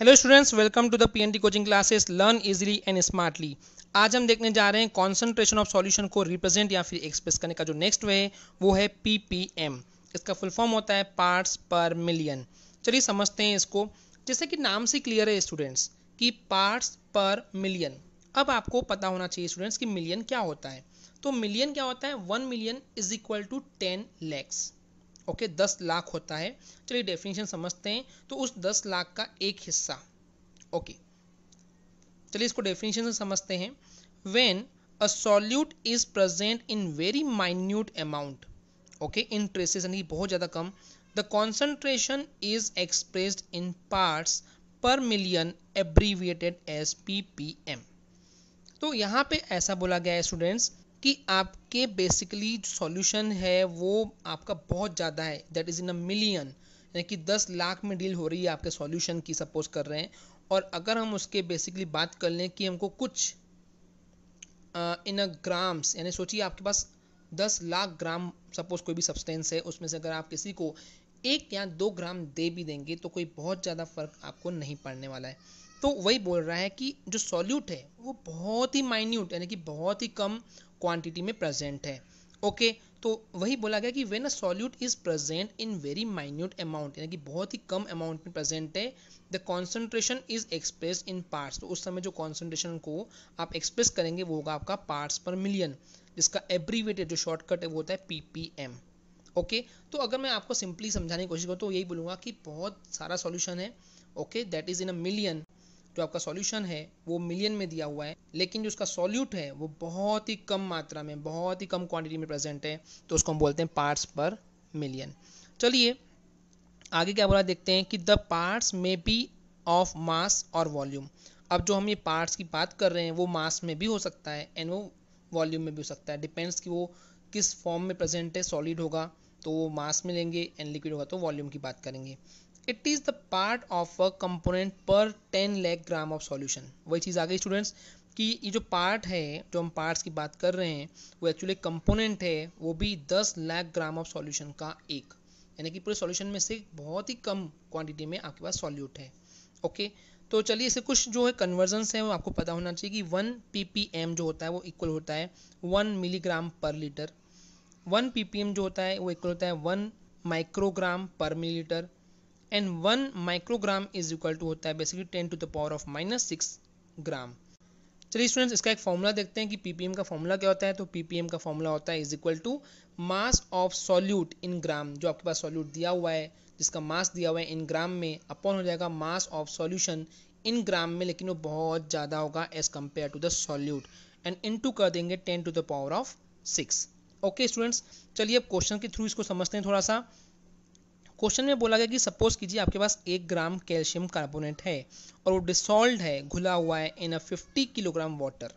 hello students welcome to the PNT coaching classes learn easily and smartly आज हम देखने जा रहे हैं कॉन्सेंट्रेशन ऑफ सॉल्यूशन को रिप्रेजेंट या फिर एक्सप्रेस करने का जो नेक्स्ट वे है वो है पीपीएम इसका फुल फॉर्म होता है पार्ट्स पर मिलियन चलिए समझते हैं इसको जैसे कि नाम से क्लियर है स्टूडेंट्स कि पार्ट्स पर मिलियन अब आपको पता होना चाहिए स्टूडेंट्स कि मिलियन क्या होता है तो मिलियन क्या होता है one million is equal to ten lakhs okay दस लाख होता है चलिए डेफिनेशन समझते हैं तो उस दस लाख का एक हिस्सा ओके चलिए इसको डेफिनेशन से समझते हैं when a solute is present in very minute amount okay in traces यानी बहुत ज़्यादा कम the concentration is expressed in parts per million abbreviated as P P M तो यहाँ पे ऐसा बोला गया है स्टूडेंट्स कि आपके बेसिकली सॉल्यूशन है वो आपका बहुत ज़्यादा है that is in a million यानी कि दस लाख में डील हो रही है आपके सॉल्यूशन की सपोज कर रहे हैं और अगर हम उसके बेसिकली बात कर लें कि हमको कुछ इन अ ग्राम्स यानी सोचिए आपके पास दस लाख ग्राम सपोज कोई भी सब्सटेंस है उसमें से अगर आप किसी को एक या दो ग्राम दे भी देंगे तो कोई बहुत ज़्यादा फर्क आपको नहीं पड़ने वाला है तो वही बोल रहा है कि जो सॉल्यूट है वो बहुत ही माइन्यूट यानी कि बहुत ही कम क्वांटिटी में प्रेजेंट है ओके तो वही बोला गया कि when a solute is present in very minute amount यानी कि बहुत ही कम अमाउंट में प्रेजेंट है the concentration is express in parts तो उस समय जो कॉन्सेंट्रेशन को आप एक्सप्रेस करेंगे वो होगा आपका पार्ट्स पर मिलियन जिसका एब्रीवेटेड जो शॉर्टकट है वो होता है पी पी एम ओके तो अगर मैं आपको सिंपली समझाने की कोशिश करूँ तो यही बोलूंगा कि बहुत सारा सॉल्यूशन है okay that is in a million जो आपका सॉल्यूशन है वो मिलियन में दिया हुआ है लेकिन जो उसका सॉल्यूट है वो बहुत ही कम मात्रा में बहुत ही कम क्वांटिटी में प्रेजेंट है तो उसको हम बोलते हैं पार्ट्स पर मिलियन चलिए आगे क्या बोला देखते हैं कि द पार्ट्स में बी ऑफ मास और वॉल्यूम अब जो हम ये पार्ट्स की बात कर रहे हैं वो मास में भी हो सकता है एंड वो वॉल्यूम में भी हो सकता है डिपेंड्स कि वो किस फॉर्म में प्रेजेंट है सॉलिड होगा तो वो मास में लेंगे एंड लिक्विड होगा तो वॉल्यूम की बात करेंगे it is the part of a component per ten lakh gram of solution वही चीज़ आ गई स्टूडेंट्स कि ये जो पार्ट है जो हम पार्ट्स की बात कर रहे हैं वो एक्चुअली कंपोनेंट है वो भी दस लाख ग्राम ऑफ सॉल्यूशन का एक यानी कि पूरे सॉल्यूशन में से बहुत ही कम क्वांटिटी में आपके पास सॉल्यूट है ओके तो चलिए इसे कुछ जो है कन्वर्जन है वो आपको पता होना चाहिए कि वन पी जो होता है वो इक्वल होता है one milligram per litre one P जो होता है वो इक्वल होता है one microgram per millilitre and one microgram is equal to होता है basically ten to the power of minus six gram चलिए स्टूडेंट्स इसका एक फॉर्मूला देखते हैं कि पीपीएम का फॉर्मूला क्या होता है तो पीपीएम का फॉर्मूला होता है is equal to mass of solute in gram जो आपके पास सॉल्यूट दिया हुआ है जिसका मास दिया हुआ है इन ग्राम में अपॉन हो जाएगा मास ऑफ सॉल्यूशन इन ग्राम में लेकिन वो बहुत ज़्यादा होगा as compare to the solute and into कर देंगे ten to the power of six okay students चलिए अब क्वेश्चन के थ्रू इसको समझते हैं थोड़ा सा क्वेश्चन में बोला गया कि सपोज कीजिए आपके पास एक ग्राम कैल्शियम कार्बोनेट है और वो डिसॉल्व है घुला हुआ है in a fifty kilogram water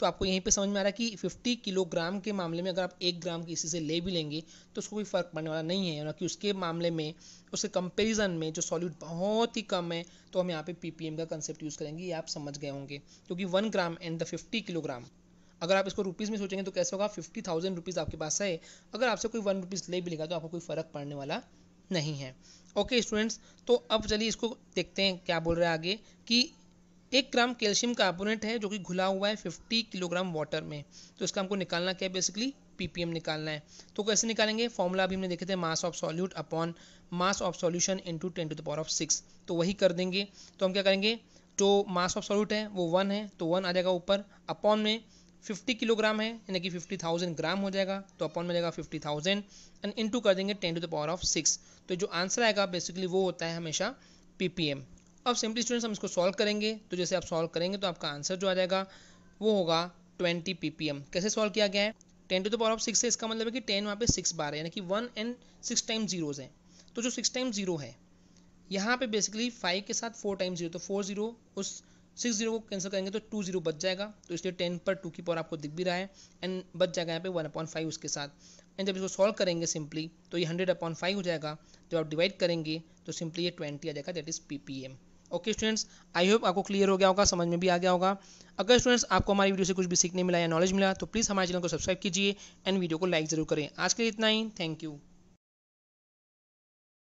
तो आपको यहीं पे समझ में आ रहा है कि 50 किलोग्राम के मामले में अगर आप एक ग्राम किसी से ले भी लेंगे तो उसको कोई फ़र्क पड़ने वाला नहीं है कि उसके मामले में उसके कंपेरिजन में जो सॉल्यूट बहुत ही कम है तो हम यहाँ पे पीपीएम का कंसेप्ट यूज़ करेंगे ये आप समझ गए होंगे क्योंकि one gram and the fifty kilogram अगर आप इसको रुपीज़ में सोचेंगे तो कैसे होगा फिफ्टी थाउजेंड रुपीज़ आपके पास है अगर आपसे कोई वन रुपीज़ ले भी लेगा तो आपको कोई फ़र्क पड़ने वाला नहीं है ओके स्टूडेंट्स तो अब चलिए इसको देखते हैं क्या बोल रहे हैं आगे कि एक ग्राम कैल्शियम कार्बोनेट है जो कि घुला हुआ है 50 किलोग्राम वाटर में तो इसका हमको निकालना क्या है बेसिकली पीपीएम निकालना है तो कैसे निकालेंगे फॉर्मूला अभी हमने देखे थे mass of solute upon mass of solution into ten to the power of six तो वही कर देंगे तो हम क्या करेंगे जो मास ऑफ सॉल्यूट है वो वन है तो वन आ जाएगा ऊपर अपॉन में 50 किलोग्राम है यानी कि 50,000 ग्राम हो जाएगा तो अपॉन में जाएगा 50,000 एंड इनटू कर देंगे 10 to the power of six तो जो आंसर आएगा बेसिकली वो होता है हमेशा पीपीएम अब सिंपली स्टूडेंट्स हम इसको सॉल्व करेंगे तो जैसे आप सॉल्व करेंगे तो आपका आंसर जो आ जाएगा वो होगा ट्वेंटी पी कैसे सॉल्व किया गया है ten to the power of six है इसका मतलब है कि टेन वहाँ पे सिक्स बार है यानी कि one and six time zeros हैं तो जो सिक्स टाइम जीरो है यहाँ पे बेसिकली फाइव के साथ फोर टाइम जीरो तो फोर जीरो उस सिक्स जीरो को कैंसिल करेंगे तो टू जीरो बच जाएगा तो इसलिए टेन पर टू की पावर आपको दिख भी रहा है एंड बच जाएगा यहाँ पे वन अपॉइंट फाइव उसके साथ एंड जब इसको सॉल्व करेंगे सिंपली तो ये हंड्रेड अपॉइंट फाइव हो जाएगा जब आप डिवाइड करेंगे तो सिंपली ये ट्वेंटी आ जाएगा that is P P M okay students I hope आपको क्लियर हो गया होगा समझ में भी आ गया होगा अगर स्टूडेंट्स आपको हमारी वीडियो से कुछ भी सीखने मिला या नॉलेज मिला तो प्लीज़ हमारे चैनल को सब्सक्राइब कीजिए एंड वीडियो को लाइक ज़रूर करें आज के लिए इतना ही थैंक यू